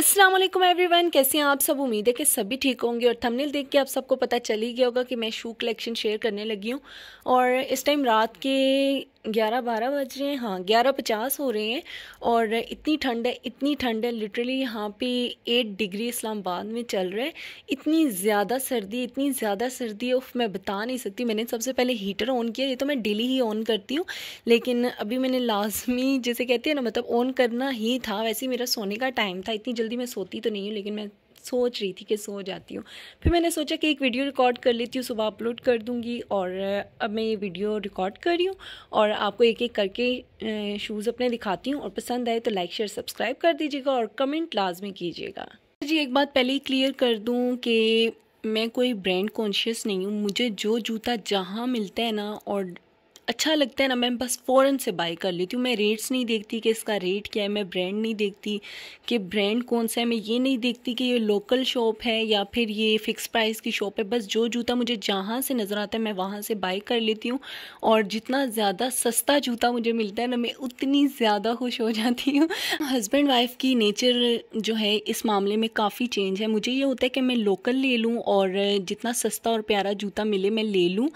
अस्सलाम वालेकुम एवरीवन कैसे हैं आप सब उम्मीद है कि सभी ठीक होंगे और थंबनेल देख के आप सबको पता चल ही गया होगा कि मैं शू कलेक्शन शेयर करने लगी हूँ और इस टाइम रात के ग्यारह बारह बज रहे हैं हाँ ग्यारह पचास हो रहे हैं और इतनी ठंड है इतनी ठंड है लिटरली यहाँ पे एट डिग्री इस्लामाबाद में चल रहा है इतनी ज़्यादा सर्दी इतनी ज़्यादा सर्दी उफ मैं बता नहीं सकती मैंने सबसे पहले हीटर ऑन किया ये तो मैं डेली ही ऑन करती हूँ लेकिन अभी मैंने लाजमी जैसे कहती है ना मतलब ऑन करना ही था वैसे ही मेरा सोने का टाइम था इतनी जल्दी मैं सोती तो नहीं हूँ लेकिन मैं सोच रही थी कि सो जाती हूँ फिर मैंने सोचा कि एक वीडियो रिकॉर्ड कर लेती हूँ सुबह अपलोड कर दूँगी और अब मैं ये वीडियो रिकॉर्ड कर रही हूँ और आपको एक एक करके शूज़ अपने दिखाती हूँ और पसंद आए तो लाइक शेयर सब्सक्राइब कर दीजिएगा और कमेंट लाजमी कीजिएगा जी एक बात पहले ही क्लियर कर दूँ कि मैं कोई ब्रांड कॉन्शियस नहीं हूँ मुझे जो जूता जहाँ मिलता है ना और अच्छा लगता है ना मैं बस फ़ौरन से बाई कर लेती हूँ मैं रेट्स नहीं देखती कि इसका रेट क्या है मैं ब्रांड नहीं देखती कि ब्रांड कौन सा है मैं ये नहीं देखती कि ये लोकल शॉप है या फिर ये फ़िक्स प्राइस की शॉप है बस जो जूता मुझे जहाँ से नज़र आता है मैं वहाँ से बाई कर लेती हूँ और जितना ज़्यादा सस्ता जूता मुझे मिलता है ना मैं उतनी ज़्यादा खुश हो जाती हूँ हस्बैंड वाइफ की नेचर जो है इस मामले में काफ़ी चेंज है मुझे ये होता है कि मैं लोकल ले लूँ और जितना सस्ता और प्यारा जूता मिले मैं ले लूँ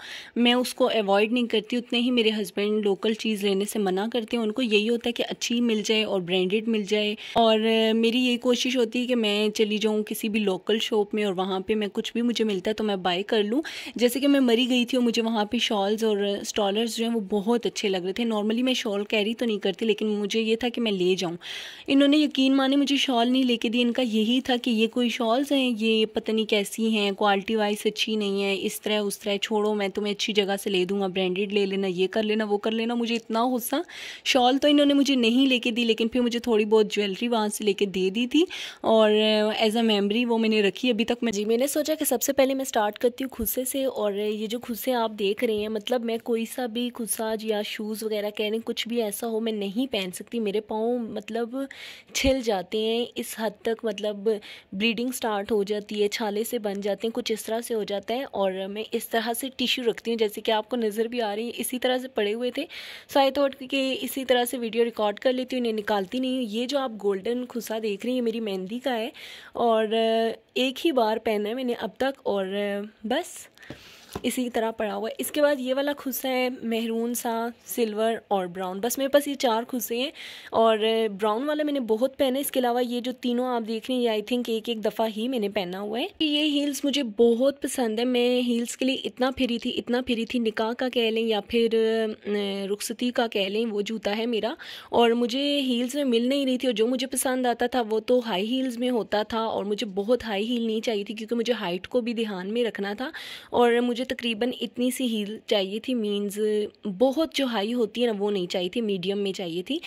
मैं उसको अवॉइड नहीं करती उतने ही मेरे हस्बैंड लोकल चीज़ लेने से मना करते हैं उनको यही होता है कि अच्छी मिल जाए और ब्रांडेड मिल जाए और मेरी यही कोशिश होती है कि मैं चली जाऊँ किसी भी लोकल शॉप में और वहाँ पर मैं कुछ भी मुझे मिलता है तो मैं बाई कर लूँ जैसे कि मैं मरी गई थी और मुझे वहाँ पर शॉल्स और स्टॉलर्स जो हैं वो बहुत अच्छे लग रहे थे नॉर्मली मैं शॉल कैरी तो नहीं करती लेकिन मुझे ये था कि मैं ले जाऊँ इन्होंने यकीन माने मुझे शॉल नहीं लेके दी इनका यही था कि ये कोई शॉल्स हैं ये पता नहीं कैसी हैं क्वालिटी वाइज अच्छी नहीं है इस तरह उस तरह छोड़ो मैं तुम्हें अच्छी जगह से ले दूंगा ब्रांडेड ले लेना ये कर लेना वो कर लेना मुझे इतना गुस्सा शॉल तो इन्होंने मुझे नहीं लेके दी लेकिन फिर मुझे थोड़ी बहुत ज्वेलरी वहाँ से लेके दे दी थी और एज अ मेमरी वो मैंने रखी अभी तक मैं जी मैंने सोचा कि सबसे पहले मैं स्टार्ट करती हूँ खुस्से से और ये जो खुस्से आप देख रहे हैं मतलब मैं कोई सा भी खुस्सा या शूज़ वगैरह कह रहे कुछ भी ऐसा हो मैं नहीं पहन सकती मेरे पाँव मतलब छिल जाते हैं इस हद तक मतलब ब्लीडिंग स्टार्ट हो जाती है छाले से बन जाते हैं कुछ इस तरह से हो जाता है और मैं इस तरह से टिश्यू रखती हूँ जैसे कि आपको नज़र भी आ रही है इसी इसी तरह से पड़े हुए थे सो आई थॉट कि इसी तरह से वीडियो रिकॉर्ड कर लेती हूँ इन्हें निकालती नहीं हूँ ये जो आप गोल्डन खुसा देख रही हैं मेरी मेहंदी का है और एक ही बार पहना है मैंने अब तक और बस इसी तरह पड़ा हुआ है इसके बाद ये वाला खुसा है मेहरून सा सिल्वर और ब्राउन बस मेरे पास ये चार खुसे हैं और ब्राउन वाला मैंने बहुत पहने इसके अलावा ये जो तीनों आप देख रहे हैं आई थिंक एक एक दफ़ा ही मैंने पहना हुआ है ये हील्स मुझे बहुत पसंद है मैं हील्स के लिए इतना फिरी थी इतना फिरी थी निकाह का कह लें या फिर रुखसती का कह लें वो जूता है मेरा और मुझे हील्स में मिल नहीं रही थी और जो मुझे पसंद आता था वो तो हाई हील्स में होता था और मुझे बहुत हाई हील नहीं चाहिए थी क्योंकि मुझे हाइट को भी ध्यान में रखना था और मुझे तकरीबन इतनी सी हील चाहिए थी मीन्स बहुत जो हाई होती है ना वो नहीं चाहिए थी मीडियम में चाहिए थी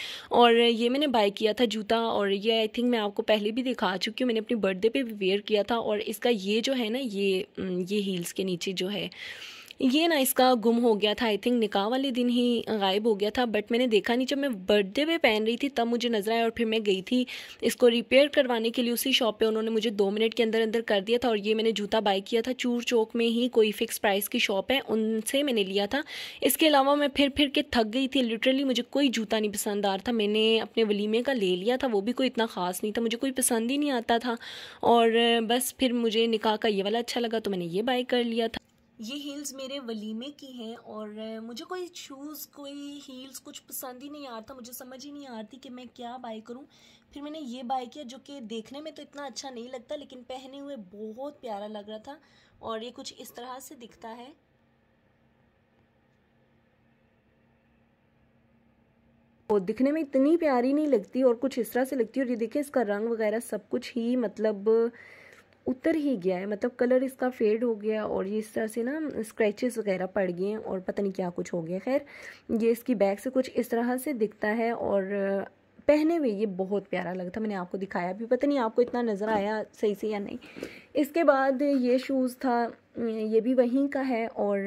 और ये मैंने बाय किया था जूता और ये आई थिंक मैं आपको पहले भी दिखा चुकी हूँ मैंने अपनी बर्थडे पर भी वेयर किया था और इसका ये जो है ना ये ये हील्स के नीचे जो है ये ना इसका गुम हो गया था आई थिंक निकाह वाले दिन ही गायब हो गया था बट मैंने देखा नहीं जब मैं बर्थडे पे पहन रही थी तब मुझे नज़र आया और फिर मैं गई थी इसको रिपेयर करवाने के लिए उसी शॉप पे उन्होंने मुझे दो मिनट के अंदर अंदर कर दिया था और ये मैंने जूता बाई किया था चूर चौक में ही कोई फिक्स प्राइस की शॉप है उनसे मैंने लिया था इसके अलावा मैं फिर फिर के थक गई थी लिटरली मुझे कोई जूता नहीं पसंद आ रहा था मैंने अपने वलीमे का ले लिया था वो भी कोई इतना ख़ास नहीं था मुझे कोई पसंद ही नहीं आता था और बस फिर मुझे निकाह का ये वाला अच्छा लगा तो मैंने ये बाई कर लिया था ये हील्स मेरे वलीमे की हैं और मुझे कोई शूज़ कोई हील्स कुछ पसंद ही नहीं आ रहा था मुझे समझ ही नहीं आ रही कि मैं क्या बाई करूं फिर मैंने ये बाई किया जो कि देखने में तो इतना अच्छा नहीं लगता लेकिन पहने हुए बहुत प्यारा लग रहा था और ये कुछ इस तरह से दिखता है और दिखने में इतनी प्यारी नहीं लगती और कुछ इस तरह से लगती है और ये देखिए इसका रंग वगैरह सब कुछ ही मतलब उतर ही गया है मतलब कलर इसका फेड हो गया और ये इस तरह से ना स्क्रैचेस वगैरह पड़ गए हैं और पता नहीं क्या कुछ हो गया खैर ये इसकी बैग से कुछ इस तरह से दिखता है और पहने हुए ये बहुत प्यारा लगा था मैंने आपको दिखाया भी पता नहीं आपको इतना नज़र आया सही से या नहीं इसके बाद ये शूज़ था ये भी वहीं का है और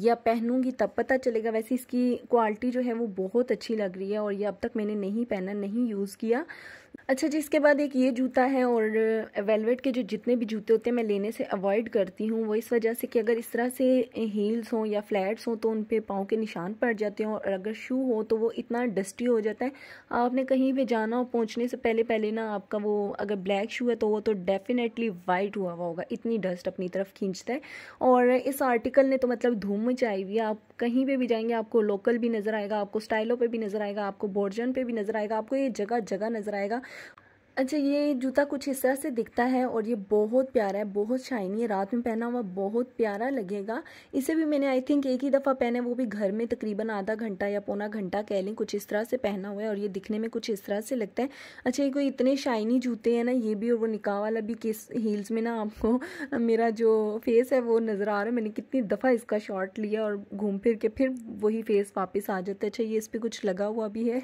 या पहनूंगी तब पता चलेगा वैसे इसकी क्वालिटी जो है वो बहुत अच्छी लग रही है और ये अब तक मैंने नहीं पहना नहीं यूज़ किया अच्छा जी इसके बाद एक ये जूता है और वेलवेट के जो जितने भी जूते होते हैं मैं लेने से अवॉइड करती हूँ वो इस वजह से कि अगर इस तरह से हील्स हों या फ्लैट्स हों तो उन पर पाँव के निशान पड़ जाते हैं और अगर शू हो तो वो इतना डस्टी हो जाता है आपने कहीं भी जाना हो पहुँचने से पहले पहले ना आपका वो अगर ब्लैक शू है तो वो तो डेफिनेटली वाइट हुआ हुआ होगा इतनी डस्ट अपनी तरफ खींचता है और इस आर्टिकल ने तो मतलब धूम मचाई हुई है आप कहीं पर भी जाएंगे आपको लोकल भी नज़र आएगा आपको स्टाइलों पर भी नज़र आएगा आपको बोर्जन पर भी नज़र आएगा आपको ये जगह जगह नज़र आएगा अच्छा ये जूता कुछ इस तरह से दिखता है और ये बहुत प्यारा है बहुत शाइनी है रात में पहना हुआ बहुत प्यारा लगेगा इसे भी मैंने आई थिंक एक ही दफ़ा पहना है वो भी घर में तकरीबन आधा घंटा या पौना घंटा कह लें कुछ इस तरह से पहना हुआ है और ये दिखने में कुछ इस तरह से लगता है अच्छा ये कोई इतने शाइनी जूते हैं ना ये भी और वो निका वाला भी किस हील्स में ना आपको मेरा जो फेस है वो नज़र आ रहा है मैंने कितनी दफ़ा इसका शॉर्ट लिया और घूम फिर के फिर वही फेस वापस आ जाता है अच्छा ये इस पर कुछ लगा हुआ भी है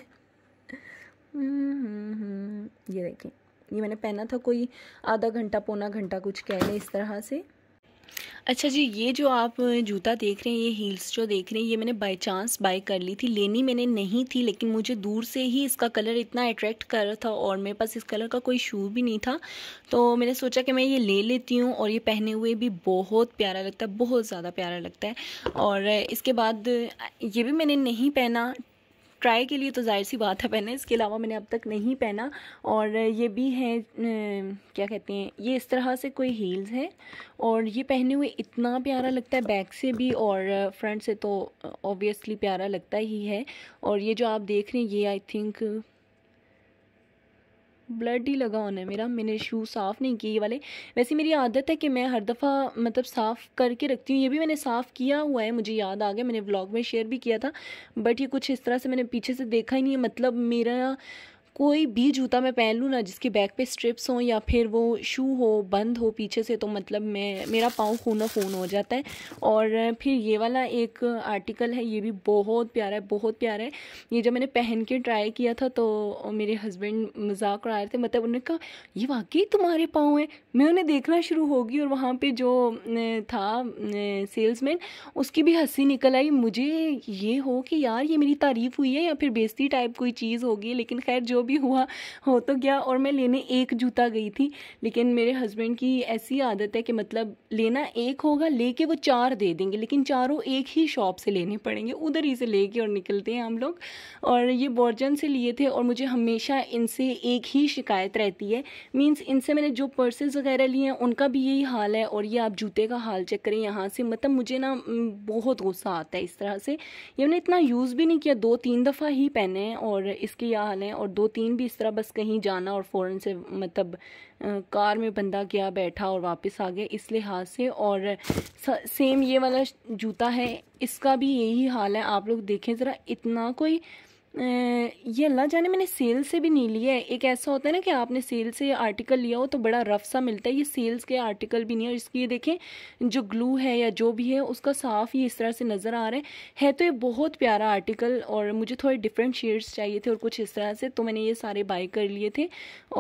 हम्म, हम्म, हम्म, ये देखें ये मैंने पहना था कोई आधा घंटा पौना घंटा कुछ कह लें इस तरह से अच्छा जी ये जो आप जूता देख रहे हैं ये हील्स जो देख रहे हैं ये मैंने बाय चांस बाय कर ली थी लेनी मैंने नहीं थी लेकिन मुझे दूर से ही इसका कलर इतना अट्रैक्ट कर रहा था और मेरे पास इस कलर का कोई शू भी नहीं था तो मैंने सोचा कि मैं ये ले लेती हूँ और ये पहने हुए भी बहुत प्यारा लगता है बहुत ज़्यादा प्यारा लगता है और इसके बाद ये भी मैंने नहीं पहना ट्राई के लिए तो जाहिर सी बात है पहने इसके अलावा मैंने अब तक नहीं पहना और ये भी है क्या कहते हैं ये इस तरह से कोई हील्स है और ये पहने हुए इतना प्यारा लगता है बैक से भी और फ्रंट से तो ऑब्वियसली प्यारा लगता ही है और ये जो आप देख रहे हैं ये आई थिंक ब्लड ही लगा होना है मेरा मैंने शूज़ साफ़ नहीं किए वाले वैसे मेरी आदत है कि मैं हर दफ़ा मतलब साफ़ करके रखती हूँ ये भी मैंने साफ़ किया हुआ है मुझे याद आ गया मैंने ब्लॉग में शेयर भी किया था बट ये कुछ इस तरह से मैंने पीछे से देखा ही नहीं है मतलब मेरा कोई भी जूता मैं पहन लूँ ना जिसके बैक पे स्ट्रिप्स हों या फिर वो शू हो बंद हो पीछे से तो मतलब मैं मेरा पाँव खून खून हो जाता है और फिर ये वाला एक आर्टिकल है ये भी बहुत प्यारा है बहुत प्यारा है ये जब मैंने पहन के ट्राई किया था तो मेरे हस्बैंड मजाक उड़ा रहे थे मतलब उन्होंने कहा ये वाकई तुम्हारे पाँव हैं मैं उन्हें देखना शुरू होगी और वहाँ पर जो था सेल्स उसकी भी हंसी निकल आई मुझे ये हो कि यार ये मेरी तारीफ़ हुई है या फिर बेजती टाइप कोई चीज़ होगी लेकिन खैर जो भी हुआ हो तो गया और मैं लेने एक जूता गई थी लेकिन मेरे हस्बैंड की ऐसी आदत है कि मतलब लेना एक होगा लेके वो चार दे देंगे लेकिन चारों एक ही शॉप से लेने पड़ेंगे उधर ही से लेके और निकलते हैं हम लोग और ये बॉर्जन से लिए थे और मुझे हमेशा इनसे एक ही शिकायत रहती है मीन्स इनसे मैंने जो पर्सेज वगैरह लिए हैं उनका भी यही हाल है और ये आप जूते का हाल चेक करें यहाँ से मतलब मुझे ना बहुत गुस्सा आता है इस तरह से ये मैंने इतना यूज़ भी नहीं किया दो तीन दफ़ा ही पहने हैं और इसके ये हाल हैं और दो तीन भी इस तरह बस कहीं जाना और फ़ौर से मतलब कार में बंदा गया बैठा और वापस आ गया इस लिहाज से और सेम ये वाला जूता है इसका भी यही हाल है आप लोग देखें ज़रा इतना कोई ये अल्लाह जाने मैंने सेल से भी नहीं लिया है एक ऐसा होता है ना कि आपने सेल से आर्टिकल लिया हो तो बड़ा रफ सा मिलता है ये सेल्स के आर्टिकल भी नहीं है और इसकी ये देखें जो ग्लू है या जो भी है उसका साफ़ ही इस तरह से नज़र आ रहा है है तो ये बहुत प्यारा आर्टिकल और मुझे थोड़े डिफरेंट शेड्स चाहिए थे और कुछ इस तरह से तो मैंने ये सारे बाई कर लिए थे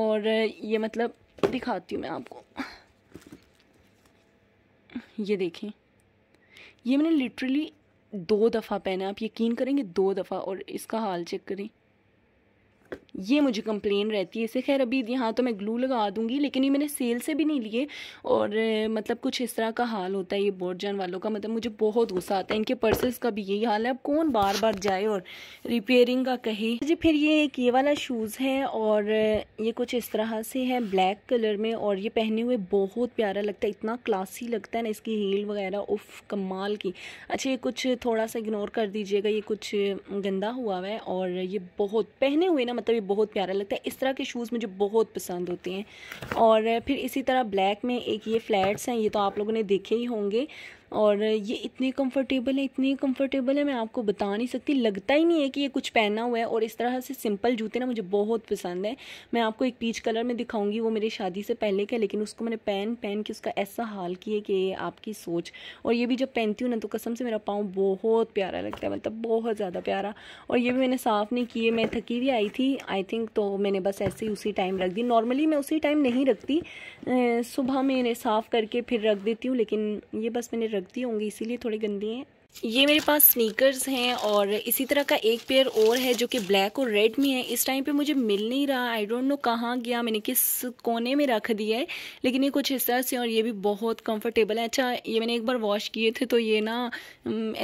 और ये मतलब दिखाती हूँ मैं आपको ये देखें ये मैंने लिटरली दो दफ़ा पहना आप यकीन करेंगे दो दफ़ा और इसका हाल चेक करें ये मुझे कंप्लेन रहती है इसे खैर अभी यहाँ तो मैं ग्लू लगा दूँगी लेकिन ये मैंने सेल से भी नहीं लिए और मतलब कुछ इस तरह का हाल होता है ये जान वालों का मतलब मुझे बहुत गुस्सा आता है इनके पर्सेस का भी यही हाल है अब कौन बार बार जाए और रिपेयरिंग का कहे जी फिर ये एक ये वाला शूज़ है और ये कुछ इस तरह से है ब्लैक कलर में और ये पहने हुए बहुत प्यारा लगता है इतना क्लासी लगता है ना इसकी हील वगैरह उफ कमाल की अच्छा ये कुछ थोड़ा सा इग्नोर कर दीजिएगा ये कुछ गंदा हुआ हुआ है और ये बहुत पहने हुए ना मतलब ये बहुत प्यारा लगता है इस तरह के शूज़ मुझे बहुत पसंद होते हैं और फिर इसी तरह ब्लैक में एक ये फ्लैट्स हैं ये तो आप लोगों ने देखे ही होंगे और ये इतने कंफर्टेबल है इतने कंफर्टेबल है मैं आपको बता नहीं सकती लगता ही नहीं है कि ये कुछ पहना हुआ है और इस तरह से सिंपल जूते ना मुझे बहुत पसंद है मैं आपको एक पीच कलर में दिखाऊंगी वो मेरी शादी से पहले का लेकिन उसको मैंने पहन पहन के उसका ऐसा हाल किया कि ये आपकी सोच और ये भी जब पहनती हूँ ना तो कसम से मेरा पाँव बहुत प्यारा लगता है मतलब बहुत ज़्यादा प्यारा और ये भी मैंने साफ़ नहीं किए मैं थकी हुई आई थी आई थिंक तो मैंने बस ऐसे ही उसी टाइम रख दी नॉर्मली मैं उसी टाइम नहीं रखती सुबह में इन्हें साफ़ करके फिर रख देती हूँ लेकिन ये बस मैंने रख रख दी होंगी इसीलिए थोड़ी गंदी हैं ये मेरे पास स्नीकर्स हैं और इसी तरह का एक पेयर और है जो कि ब्लैक और रेड में है इस टाइम पे मुझे मिल नहीं रहा आई डोंट नो कहाँ गया मैंने किस कोने में रख दिया है लेकिन ये कुछ इस तरह से और ये भी बहुत कंफर्टेबल है अच्छा ये मैंने एक बार वॉश किए थे तो ये ना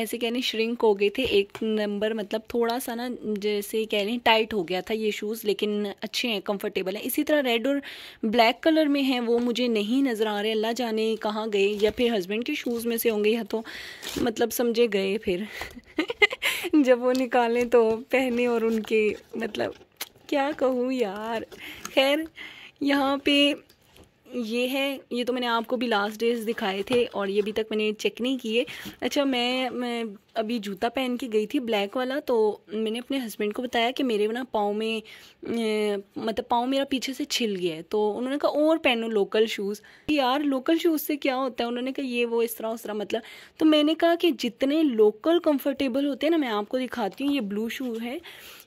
ऐसे कह लें श्रिंक हो गए थे एक नंबर मतलब थोड़ा सा ना जैसे कह लें टाइट हो गया था ये शूज़ लेकिन अच्छे हैं कम्फर्टेबल हैं इसी तरह रेड और ब्लैक कलर में है वो मुझे नहीं नज़र आ रहे अल्लाह जाने कहाँ गए या फिर हस्बैंड के शूज़ में से होंगे या तो मतलब समझ मुझे गए फिर जब वो निकाले तो पहने और उनके मतलब क्या कहूँ यार खैर यहाँ पे ये है ये तो मैंने आपको भी लास्ट डेज दिखाए थे और ये अभी तक मैंने चेक नहीं किए अच्छा मैं, मैं अभी जूता पहन के गई थी ब्लैक वाला तो मैंने अपने हस्बैंड को बताया कि मेरे ना पाँव में मतलब पाँव मेरा पीछे से छिल गया है तो उन्होंने कहा और पहनो लोकल शूज़ यार लोकल शूज़ से क्या होता है उन्होंने कहा ये वो इस तरह उस तरह मतलब तो मैंने कहा कि जितने लोकल कम्फर्टेबल होते हैं ना मैं आपको दिखाती हूँ ये ब्लू शू है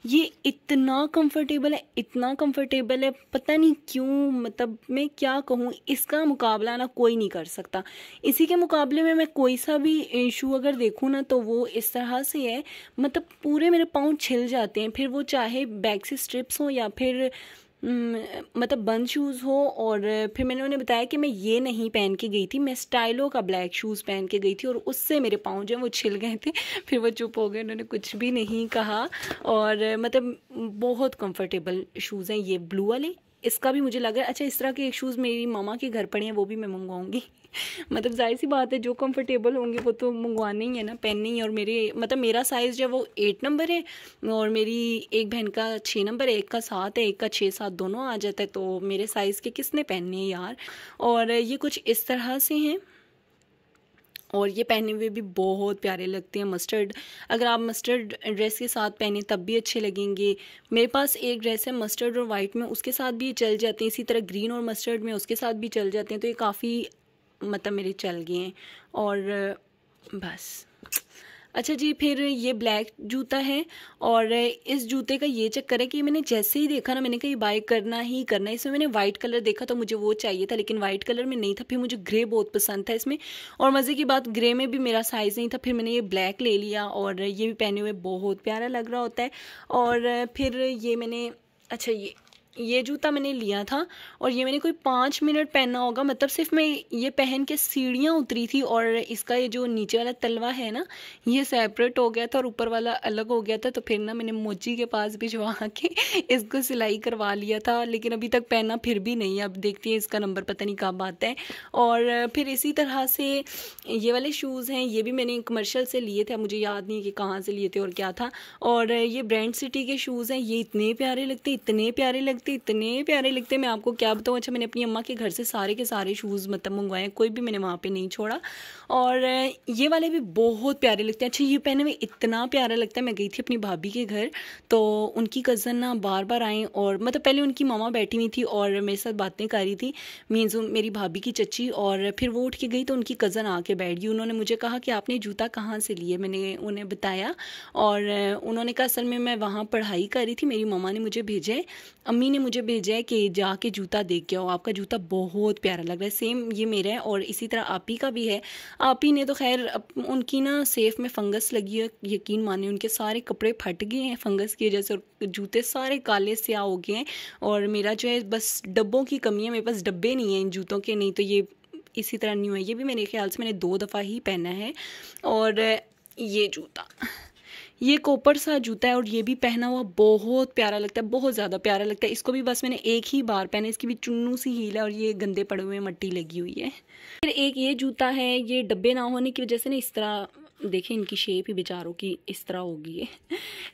ये इतना कम्फर्टेबल है इतना कम्फर्टेबल है पता नहीं क्यों मतलब मैं क्या कहूँ इसका मुकाबला ना कोई नहीं कर सकता इसी के मुकाबले में मैं कोई सा भी शू अगर देखूँ ना तो वो इस तरह से है मतलब पूरे मेरे पाँव छिल जाते हैं फिर वो चाहे बैग से स्ट्रिप्स हों या फिर मतलब बंद शूज़ हो और फिर मैंने उन्हें बताया कि मैं ये नहीं पहन के गई थी मैं स्टाइलो का ब्लैक शूज़ पहन के गई थी और उससे मेरे पाँव जो वो छिल गए थे फिर वो चुप हो गए उन्होंने कुछ भी नहीं कहा और मतलब बहुत कंफर्टेबल शूज़ हैं ये ब्लू वाले इसका भी मुझे लग रहा है अच्छा इस तरह के शूज़ मेरी मामा के घर पड़े हैं वो भी मैं मंगवाऊंगी मतलब जाहिर सी बात है जो कंफर्टेबल होंगे वो तो मंगवाने ही है ना पहनने ही और मेरे मतलब मेरा साइज़ जो है वो एट नंबर है और मेरी एक बहन का छः नंबर है एक का सात है एक का छः सात दोनों आ जाता है तो मेरे साइज़ के किसने पहनने हैं यार और ये कुछ इस तरह से हैं और ये पहने हुए भी बहुत प्यारे लगते हैं मस्टर्ड अगर आप मस्टर्ड ड्रेस के साथ पहने तब भी अच्छे लगेंगे मेरे पास एक ड्रेस है मस्टर्ड और वाइट में उसके साथ भी चल जाते हैं इसी तरह ग्रीन और मस्टर्ड में उसके साथ भी चल जाते हैं तो ये काफ़ी मतलब मेरे चल गए हैं और बस अच्छा जी फिर ये ब्लैक जूता है और इस जूते का ये चक्कर है कि मैंने जैसे ही देखा ना मैंने कहा ये बाय करना ही करना है इसमें मैंने वाइट कलर देखा तो मुझे वो चाहिए था लेकिन वाइट कलर में नहीं था फिर मुझे ग्रे बहुत पसंद था इसमें और मज़े की बात ग्रे में भी मेरा साइज़ नहीं था फिर मैंने ये ब्लैक ले लिया और ये भी पहने हुए बहुत प्यारा लग रहा होता है और फिर ये मैंने अच्छा ये ये जूता मैंने लिया था और ये मैंने कोई पाँच मिनट पहना होगा मतलब सिर्फ मैं ये पहन के सीढ़ियाँ उतरी थी और इसका ये जो नीचे वाला तलवा है ना ये सेपरेट हो गया था और ऊपर वाला अलग हो गया था तो फिर ना मैंने मोची के पास भिजवा के इसको सिलाई करवा लिया था लेकिन अभी तक पहना फिर भी नहीं है अब देखती है इसका नंबर पता नहीं कब आता है और फिर इसी तरह से ये वाले शूज़ हैं ये भी मैंने कमर्शल से लिए थे मुझे याद नहीं कि कहाँ से लिए थे और क्या था और ये ब्रांड सिटी के शूज़ हैं ये इतने प्यारे लगते इतने प्यारे लगते लगते इतने प्यारे लगते मैं आपको क्या बताऊँ अच्छा मैंने अपनी अम्मा के घर से सारे के सारे शूज़ मतलब मंगवाए कोई भी मैंने वहाँ पर नहीं छोड़ा और ये वाले भी बहुत प्यारे लगते हैं अच्छा ये पहने में इतना प्यारा लगता है मैं गई थी अपनी भाभी के घर तो उनकी कज़न ना बार बार आई और मतलब पहले उनकी मामा बैठी हुई थी और मेरे साथ बातें कर रही थी मीन्स मेरी भाभी की चची और फिर वो उठ के गई तो उनकी कज़न आके बैठ गई उन्होंने मुझे कहा कि आपने जूता कहाँ से लिए मैंने उन्हें बताया और उन्होंने कहा असल में मैं वहाँ पढ़ाई कर रही थी मेरी मामा ने मुझे भेजे अम्मी ने मुझे भेजा है कि जाके जूता देख के आओ आपका जूता बहुत प्यारा लग रहा है सेम ये मेरा है और इसी तरह आप ही का भी है आप ही ने तो खैर उनकी ना सेफ में फंगस लगी है यकीन माने उनके सारे कपड़े फट गए हैं फंगस की वजह से और जूते सारे काले स्या हो गए हैं और मेरा जो है बस डब्बों की कमी है मेरे पास डब्बे नहीं हैं इन जूतों के नहीं तो ये इसी तरह न्यू है ये भी मेरे ख्याल से मैंने दो दफ़ा ही पहना है और ये जूता ये कोपर सा जूता है और ये भी पहना हुआ बहुत प्यारा लगता है बहुत ज़्यादा प्यारा लगता है इसको भी बस मैंने एक ही बार पहना इसकी भी चुन्नू सी हील है और ये गंदे पड़े हुए मट्टी लगी हुई है फिर एक ये जूता है ये डब्बे ना होने की वजह से ना इस तरह देखें इनकी शेप ही बेचारों की इस तरह होगी है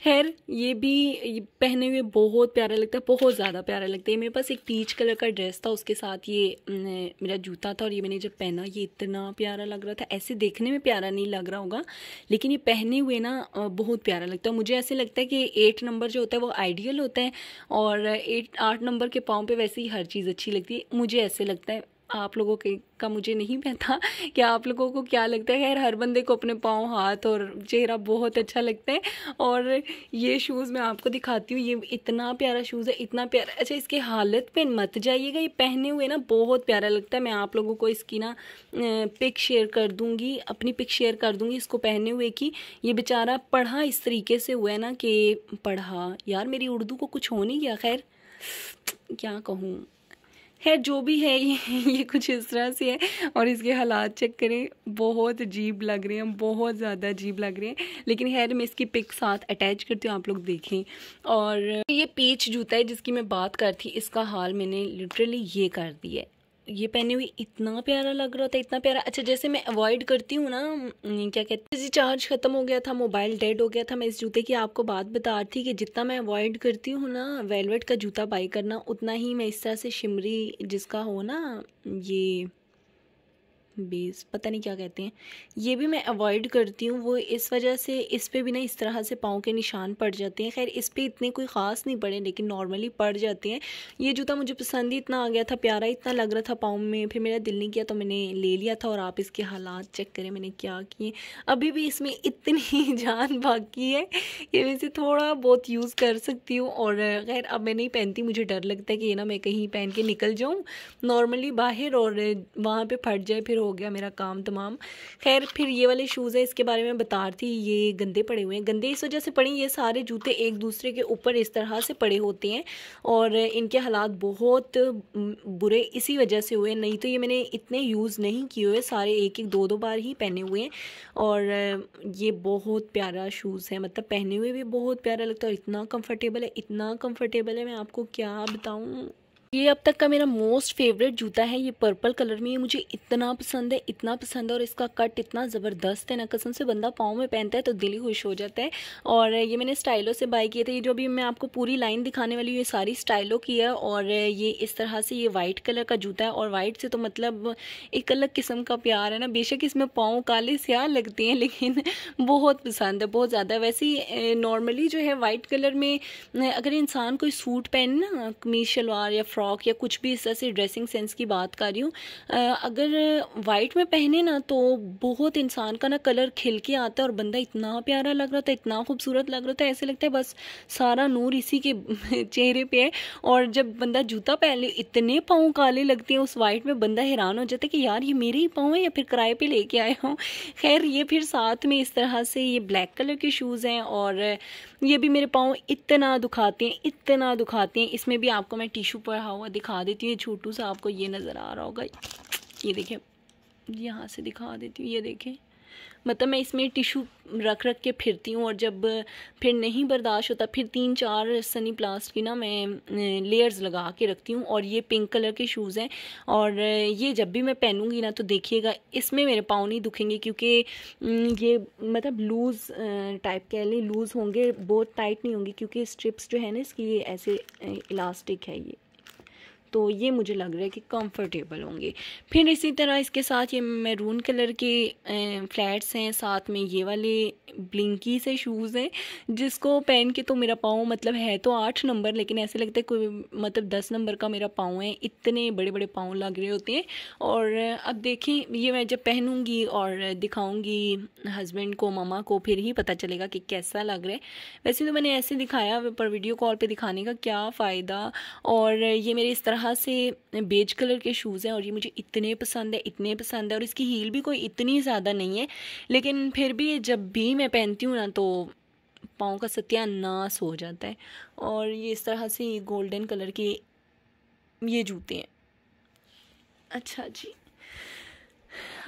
खैर ये भी ये पहने हुए बहुत प्यारा लगता है बहुत ज़्यादा प्यारा लगता है मेरे पास एक पीच कलर का ड्रेस था उसके साथ ये मेरा जूता था और ये मैंने जब पहना ये इतना प्यारा लग रहा था ऐसे देखने में प्यारा नहीं लग रहा होगा लेकिन ये पहने हुए ना बहुत प्यारा लगता है मुझे ऐसे लगता है कि एट नंबर जो होता है वो आइडियल होता है और एट आठ नंबर के पाँव पर वैसे ही हर चीज़ अच्छी लगती है मुझे ऐसे लगता है आप लोगों के का मुझे नहीं पता कि आप लोगों को क्या लगता है खैर हर बंदे को अपने पाँव हाथ और चेहरा बहुत अच्छा लगता है और ये शूज़ मैं आपको दिखाती हूँ ये इतना प्यारा शूज़ है इतना प्यारा अच्छा इसके हालत पे मत जाइएगा ये पहने हुए ना बहुत प्यारा लगता है मैं आप लोगों को इसकी ना पिक शेयर कर दूँगी अपनी पिक शेयर कर दूँगी इसको पहने हुए कि ये बेचारा पढ़ा इस तरीके से हुआ है ना कि पढ़ा यार मेरी उर्दू को कुछ हो नहीं गया खैर क्या कहूँ है जो भी है ये ये कुछ इस तरह से है और इसके हालात चेक करें बहुत अजीब लग रहे हैं बहुत ज़्यादा अजीब लग रहे हैं लेकिन खैर मैं इसकी पिक साथ अटैच करती हूँ आप लोग देखें और ये पीच जूता है जिसकी मैं बात करती इसका हाल मैंने लिटरली ये कर दिया है ये पहने हुए इतना प्यारा लग रहा था इतना प्यारा अच्छा जैसे मैं अवॉइड करती हूँ ना क्या कहते हैं चार्ज खत्म हो गया था मोबाइल डेड हो गया था मैं इस जूते की आपको बात बता रही थी कि जितना मैं अवॉइड करती हूँ ना वेलवेट का जूता बाई करना उतना ही मैं इस तरह से शिमरी जिसका हो ना ये बेस पता नहीं क्या कहते हैं ये भी मैं अवॉइड करती हूँ वो इस वजह से इस पर भी ना इस तरह से पाँव के निशान पड़ जाते हैं खैर इस पर इतने कोई ख़ास नहीं पड़े लेकिन नॉर्मली पड़ जाते हैं ये जूता मुझे पसंद ही इतना आ गया था प्यारा इतना लग रहा था पाँव में फिर मेरा दिल नहीं किया तो मैंने ले लिया था और आप इसके हालात चेक करें मैंने क्या किए अभी भी इसमें इतनी जान बाकी है ये इसे थोड़ा बहुत यूज़ कर सकती हूँ और खैर अब मैं नहीं पहनती मुझे डर लगता है कि ये ना मैं कहीं पहन के निकल जाऊँ नॉर्मली बाहर और वहाँ पर फट जाए फिर हो गया मेरा काम तमाम खैर फिर ये वाले शूज़ है इसके बारे में बता रही थी ये गंदे पड़े हुए हैं गंदे इस वजह से पड़े ये सारे जूते एक दूसरे के ऊपर इस तरह से पड़े होते हैं और इनके हालात बहुत बुरे इसी वजह से हुए नहीं तो ये मैंने इतने यूज़ नहीं किए हुए सारे एक एक दो दो बार ही पहने हुए हैं और ये बहुत प्यारा शूज़ है मतलब पहने हुए भी बहुत प्यारा लगता है और इतना कम्फर्टेबल है इतना कम्फर्टेबल है मैं आपको क्या बताऊँ ये अब तक का मेरा मोस्ट फेवरेट जूता है ये पर्पल कलर में ये मुझे इतना पसंद है इतना पसंद है और इसका कट इतना ज़बरदस्त है ना कसम से बंदा पाँव में पहनता है तो दिल ही खुश हो जाता है और ये मैंने स्टाइलों से बाई किए थे ये जो अभी मैं आपको पूरी लाइन दिखाने वाली हूँ ये सारी स्टाइलों की है और ये इस तरह से ये वाइट कलर का जूता है और वाइट से तो मतलब एक अलग किस्म का प्यार है ना बेशक इसमें पाँव काले स्याह लगते हैं लेकिन बहुत पसंद है बहुत ज़्यादा वैसे ही नॉर्मली जो है वाइट कलर में अगर इंसान कोई सूट पहने ना कमीज शलवार या फ्रॉक या कुछ भी इस तरह से ड्रेसिंग सेंस की बात कर रही हूँ अगर वाइट में पहने ना तो बहुत इंसान का ना कलर खिल के आता है और बंदा इतना प्यारा लग रहा था इतना खूबसूरत लग रहा था ऐसे लगता है बस सारा नूर इसी के चेहरे पर है और जब बंदा जूता पहन ले इतने पाँव काले लगते हैं उस वाइट में बंदा हैरान हो जाता है कि यार ये मेरे ही पाँव है या फिर किराए पर लेके आया हूँ खैर ये फिर साथ में इस तरह से ये ब्लैक कलर के शूज़ हैं और ये भी मेरे पाँव इतना दुखाते हैं इतना दुखाते हैं इसमें भी आपको मैं टिशू पढ़ा हुआ दिखा देती हूँ ये छोटू सा आपको ये नज़र आ रहा होगा ये देखें यहाँ से दिखा देती हूँ ये देखें मतलब मैं इसमें टिशू रख रख के फिरती हूँ और जब फिर नहीं बर्दाश्त होता फिर तीन चार सनी प्लास्ट की ना मैं लेयर्स लगा के रखती हूँ और ये पिंक कलर के शूज़ हैं और ये जब भी मैं पहनूँगी ना तो देखिएगा इसमें मेरे पाँव नहीं दुखेंगे क्योंकि ये मतलब लूज़ टाइप कह लें लूज़ होंगे बहुत टाइट नहीं होंगे क्योंकि स्ट्रिप्स जो है ना इसकी ये ऐसे इलास्टिक है ये तो ये मुझे लग रहा है कि कंफर्टेबल होंगे फिर इसी तरह इसके साथ ये मैरून कलर के फ्लैट्स हैं साथ में ये वाले ब्लिंकी से शूज़ हैं जिसको पहन के तो मेरा पाँव मतलब है तो आठ नंबर लेकिन ऐसे लगता है कोई मतलब दस नंबर का मेरा पाँव है इतने बड़े बड़े पाँव लग रहे होते हैं और अब देखें ये मैं जब पहनूँगी और दिखाऊँगी हस्बैंड को मामा को फिर ही पता चलेगा कि कैसा लग रहा है वैसे तो मैंने ऐसे दिखाया पर वीडियो कॉल पर दिखाने का क्या फ़ायदा और ये मेरे इस तरह तरह से बेज कलर के शूज़ हैं और ये मुझे इतने पसंद है इतने पसंद है और इसकी हील भी कोई इतनी ज़्यादा नहीं है लेकिन फिर भी जब भी मैं पहनती हूँ ना तो पाँव का सत्यानाश हो जाता है और ये इस तरह से गोल्डन कलर के ये जूते हैं अच्छा जी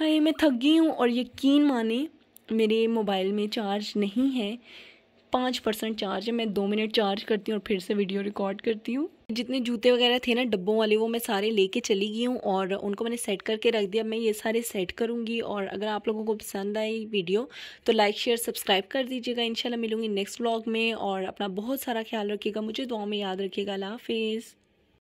अरे मैं थक गई हूँ और यकीन माने मेरे मोबाइल में चार्ज नहीं है पाँच परसेंट चार्ज है मैं दो मिनट चार्ज करती हूँ और फिर से वीडियो रिकॉर्ड करती हूँ जितने जूते वगैरह थे ना डब्बों वाले वो मैं सारे लेके चली गई हूँ और उनको मैंने सेट करके रख दिया मैं ये सारे सेट करूँगी और अगर आप लोगों को पसंद आई वीडियो तो लाइक शेयर सब्सक्राइब कर दीजिएगा इंशाल्लाह मिलूँगी नेक्स्ट ब्लॉग में और अपना बहुत सारा ख्याल रखिएगा मुझे दुआ में याद रखिएगा अला हाफिज़